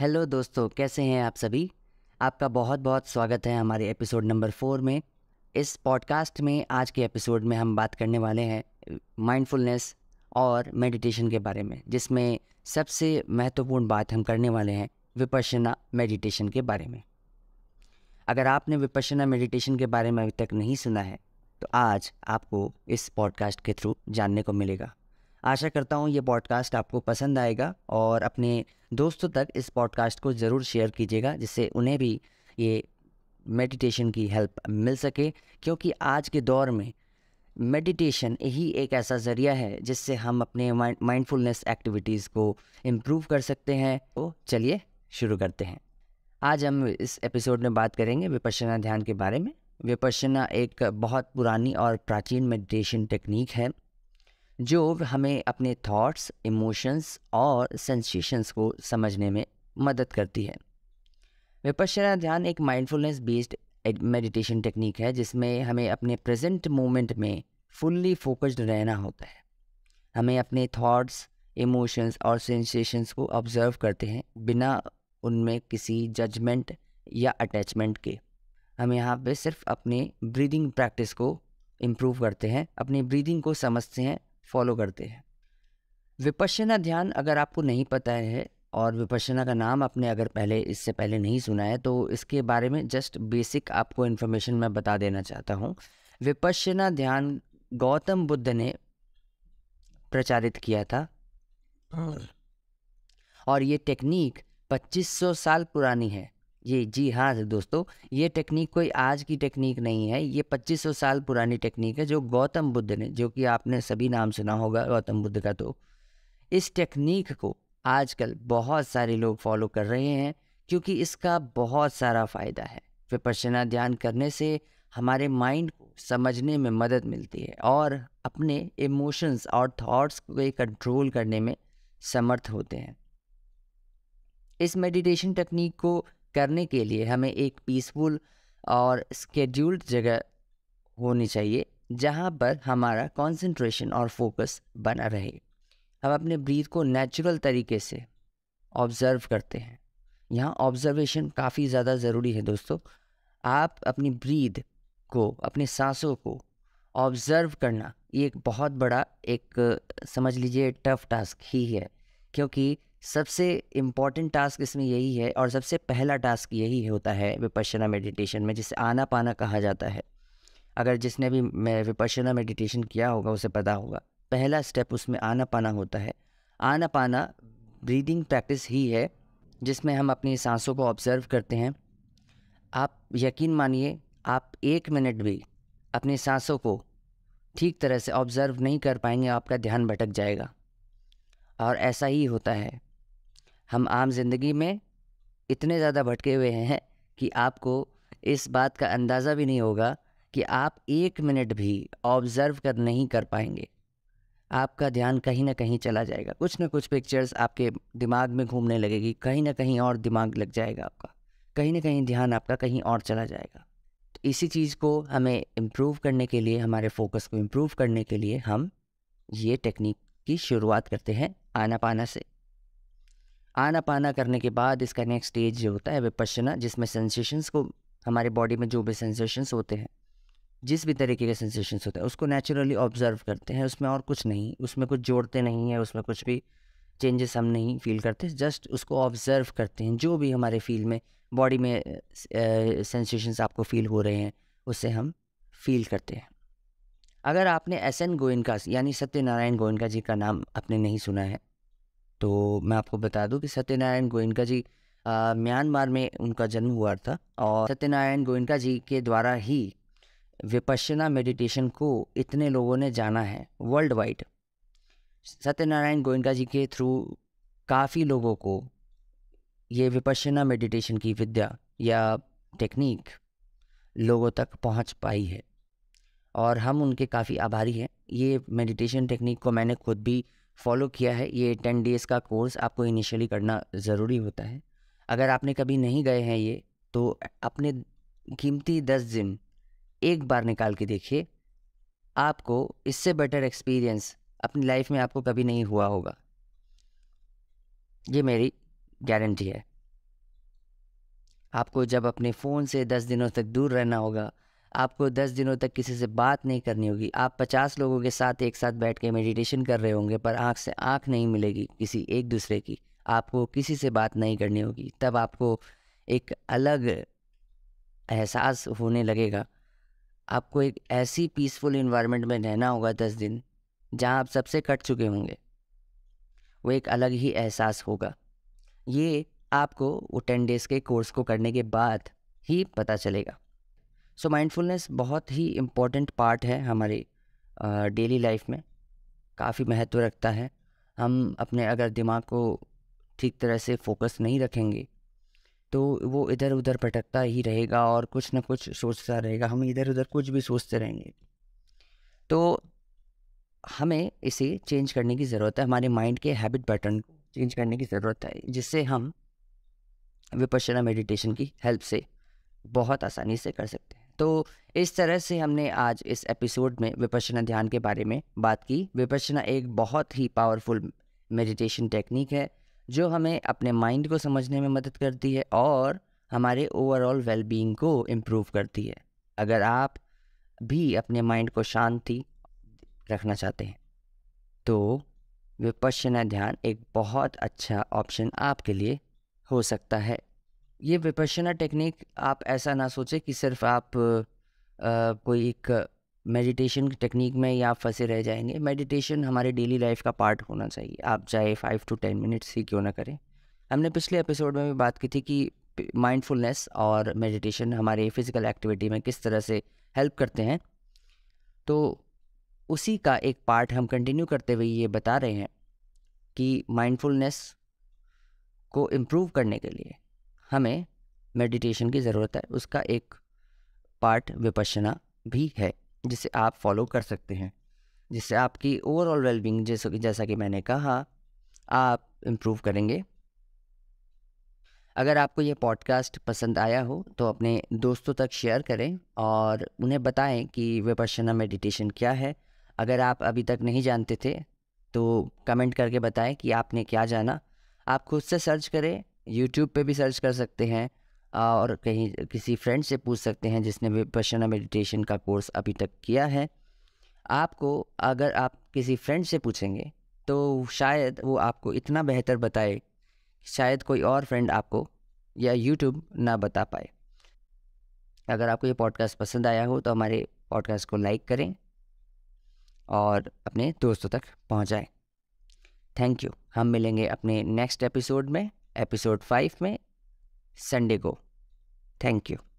Hello दोस्तों कैसे हैं आप सभी आपका बहुत बहुत स्वागत है हमारे एपिसोड नंबर फोर में इस पॉडकास्ट में आज के एपिसोड में हम बात करने वाले हैं माइंडफुलनेस और मेडिटेशन के बारे में जिसमें सबसे महत्वपूर्ण बात हम करने वाले हैं विपर्शना मेडिटेशन के बारे में अगर आपने विपर्शना मेडिटेशन के बारे में अभी तक नहीं सुना है तो आज आपको इस पॉडकास्ट के थ्रू जानने को मिलेगा आशा करता हूँ ये पॉडकास्ट आपको पसंद आएगा और अपने दोस्तों तक इस पॉडकास्ट को ज़रूर शेयर कीजिएगा जिससे उन्हें भी ये मेडिटेशन की हेल्प मिल सके क्योंकि आज के दौर में मेडिटेशन ही एक ऐसा ज़रिया है जिससे हम अपने माइंडफुलनेस एक्टिविटीज़ को इम्प्रूव कर सकते हैं तो चलिए शुरू करते हैं आज हम इस एपिसोड में बात करेंगे विपश्यना ध्यान के बारे में विपश्यना एक बहुत पुरानी और प्राचीन मेडिटेशन टेक्निक है जो हमें अपने थॉट्स इमोशंस और सेंसेशंस को समझने में मदद करती है विपश्चना ध्यान एक माइंडफुलनेस बेस्ड मेडिटेशन टेक्निक है जिसमें हमें अपने प्रेजेंट मोमेंट में फुल्ली फोकस्ड रहना होता है हमें अपने थॉट्स इमोशंस और सेंसेशंस को ऑब्जर्व करते हैं बिना उनमें किसी जजमेंट या अटैचमेंट के हम यहाँ पे सिर्फ अपने ब्रीदिंग प्रैक्टिस को इम्प्रूव करते हैं अपनी ब्रीदिंग को समझते हैं फॉलो करते हैं विपश्यना ध्यान अगर आपको नहीं पता है और विपश्यना का नाम आपने अगर पहले इससे पहले नहीं सुना है तो इसके बारे में जस्ट बेसिक आपको इन्फॉर्मेशन मैं बता देना चाहता हूँ विपश्यना ध्यान गौतम बुद्ध ने प्रचारित किया था हाँ। और ये टेक्निक 2500 साल पुरानी है ये जी हाँ दोस्तों ये टेक्निक कोई आज की टेक्निक नहीं है ये 2500 साल पुरानी टेक्निक है जो गौतम बुद्ध ने जो कि आपने सभी नाम सुना होगा गौतम बुद्ध का तो इस टेक्निक को आजकल बहुत सारे लोग फॉलो कर रहे हैं क्योंकि इसका बहुत सारा फ़ायदा है विपर्शना ध्यान करने से हमारे माइंड को समझने में मदद मिलती है और अपने इमोशंस और थॉट्स को कंट्रोल करने में समर्थ होते हैं इस मेडिटेशन टेक्निक को करने के लिए हमें एक पीसफुल और स्केड्यूल्ड जगह होनी चाहिए जहाँ पर हमारा कंसंट्रेशन और फोकस बना रहे हम अपने ब्रीथ को नेचुरल तरीके से ऑब्ज़र्व करते हैं यहाँ ऑब्ज़र्वेशन काफ़ी ज़्यादा ज़रूरी है दोस्तों आप अपनी ब्रीथ को अपने सांसों को ऑब्ज़र्व करना ये एक बहुत बड़ा एक समझ लीजिए टफ टास्क ही है क्योंकि सबसे इम्पॉर्टेंट टास्क इसमें यही है और सबसे पहला टास्क यही होता है विपशना मेडिटेशन में जिसे आना पाना कहा जाता है अगर जिसने भी विपशना मेडिटेशन किया होगा उसे पता होगा पहला स्टेप उसमें आना पाना होता है आना पाना ब्रीदिंग प्रैक्टिस ही है जिसमें हम अपनी सांसों को ऑब्ज़र्व करते हैं आप यकीन मानिए आप एक मिनट भी अपनी सांसों को ठीक तरह से ऑब्ज़र्व नहीं कर पाएंगे आपका ध्यान भटक जाएगा और ऐसा ही होता है हम आम ज़िंदगी में इतने ज़्यादा भटके हुए हैं कि आपको इस बात का अंदाज़ा भी नहीं होगा कि आप एक मिनट भी ऑब्ज़र्व कर नहीं कर पाएंगे आपका ध्यान कहीं ना कहीं चला जाएगा कुछ ना कुछ पिक्चर्स आपके दिमाग में घूमने लगेगी कहीं ना कहीं और दिमाग लग जाएगा आपका कहीं ना कहीं ध्यान आपका कहीं और चला जाएगा तो इसी चीज़ को हमें इम्प्रूव करने के लिए हमारे फोकस को इम्प्रूव करने के लिए हम ये टेक्निक की शुरुआत करते हैं आना पाना से आना पाना करने के बाद इसका नेक्स्ट स्टेज जो होता है विपशना जिसमें सेंसेशंस को हमारे बॉडी में जो भी सेंसेशंस होते हैं जिस भी तरीके के सेंसेशंस होते हैं उसको नेचुरली ऑब्जर्व करते हैं उसमें और कुछ नहीं उसमें कुछ जोड़ते नहीं है उसमें कुछ भी चेंजेस हम नहीं फील करते जस्ट उसको ऑब्ज़र्व करते हैं जो भी हमारे फील में बॉडी में सेंसेशंस आपको फील हो रहे हैं उसे हम फील करते हैं अगर आपने एस एन गोयनका यानी सत्यनारायण गोयनका जी का नाम आपने नहीं सुना है तो मैं आपको बता दूं कि सत्यनारायण गोयनका जी म्यांमार में उनका जन्म हुआ था और सत्यनारायण गोयनका जी के द्वारा ही विपश्यना मेडिटेशन को इतने लोगों ने जाना है वर्ल्ड वाइड सत्यनारायण गोयनका जी के थ्रू काफ़ी लोगों को ये विपश्यना मेडिटेशन की विद्या या टेक्निक लोगों तक पहुंच पाई है और हम उनके काफ़ी आभारी हैं ये मेडिटेशन टेक्निक को मैंने खुद भी फॉलो किया है ये टेन डेज़ का कोर्स आपको इनिशियली करना ज़रूरी होता है अगर आपने कभी नहीं गए हैं ये तो अपने कीमती दस दिन एक बार निकाल के देखिए आपको इससे बेटर एक्सपीरियंस अपनी लाइफ में आपको कभी नहीं हुआ होगा ये मेरी गारंटी है आपको जब अपने फ़ोन से दस दिनों तक दूर रहना होगा आपको दस दिनों तक किसी से बात नहीं करनी होगी आप पचास लोगों के साथ एक साथ बैठ के मेडिटेशन कर रहे होंगे पर आँख से आँख नहीं मिलेगी किसी एक दूसरे की आपको किसी से बात नहीं करनी होगी तब आपको एक अलग एहसास होने लगेगा आपको एक ऐसी पीसफुल इन्वायरमेंट में रहना होगा दस दिन जहाँ आप सबसे कट चुके होंगे वो एक अलग ही एहसास होगा ये आपको वो टेन डेज़ के कोर्स को करने के बाद ही पता चलेगा सो माइंडफुलनेस बहुत ही इम्पोर्टेंट पार्ट है हमारी डेली लाइफ में काफ़ी महत्व रखता है हम अपने अगर दिमाग को ठीक तरह से फोकस नहीं रखेंगे तो वो इधर उधर भटकता ही रहेगा और कुछ ना कुछ सोचता रहेगा हम इधर उधर कुछ भी सोचते रहेंगे तो हमें इसे चेंज करने की ज़रूरत है हमारे माइंड के हैबिट पैटर्न को चेंज करने की ज़रूरत है जिससे हम विपशना मेडिटेशन की हेल्प से बहुत आसानी से कर सकते हैं तो इस तरह से हमने आज इस एपिसोड में विपसना ध्यान के बारे में बात की विपसना एक बहुत ही पावरफुल मेडिटेशन टेक्निक है जो हमें अपने माइंड को समझने में मदद करती है और हमारे ओवरऑल वेलबींग को इम्प्रूव करती है अगर आप भी अपने माइंड को शांति रखना चाहते हैं तो विपश्यना ध्यान एक बहुत अच्छा ऑप्शन आपके लिए हो सकता है ये विपशना टेक्निक आप ऐसा ना सोचें कि सिर्फ आप आ, कोई एक मेडिटेशन की टेक्निक में या आप फंसे रह जाएंगे मेडिटेशन हमारे डेली लाइफ का पार्ट होना चाहिए आप चाहे फाइव टू टेन मिनट्स ही क्यों ना करें हमने पिछले एपिसोड में भी बात की थी कि माइंडफुलनेस और मेडिटेशन हमारे फिज़िकल एक्टिविटी में किस तरह से हेल्प करते हैं तो उसी का एक पार्ट हम कंटिन्यू करते हुए ये बता रहे हैं कि माइंडफुलनेस को इम्प्रूव करने के लिए हमें मेडिटेशन की ज़रूरत है उसका एक पार्ट विपशना भी है जिसे आप फॉलो कर सकते हैं जिससे आपकी ओवरऑल वेलबींग जैसे जैसा कि मैंने कहा आप इम्प्रूव करेंगे अगर आपको ये पॉडकास्ट पसंद आया हो तो अपने दोस्तों तक शेयर करें और उन्हें बताएं कि विपशना मेडिटेशन क्या है अगर आप अभी तक नहीं जानते थे तो कमेंट करके बताएं कि आपने क्या जाना आप खुद से सर्च करें यूट्यूब पे भी सर्च कर सकते हैं और कहीं किसी फ्रेंड से पूछ सकते हैं जिसने विपशना मेडिटेशन का कोर्स अभी तक किया है आपको अगर आप किसी फ्रेंड से पूछेंगे तो शायद वो आपको इतना बेहतर बताए शायद कोई और फ्रेंड आपको या यूट्यूब ना बता पाए अगर आपको ये पॉडकास्ट पसंद आया हो तो हमारे पॉडकास्ट को लाइक करें और अपने दोस्तों तक पहुँचाएँ थैंक यू हम मिलेंगे अपने नेक्स्ट एपिसोड में एपिसोड फाइव में संडे को थैंक यू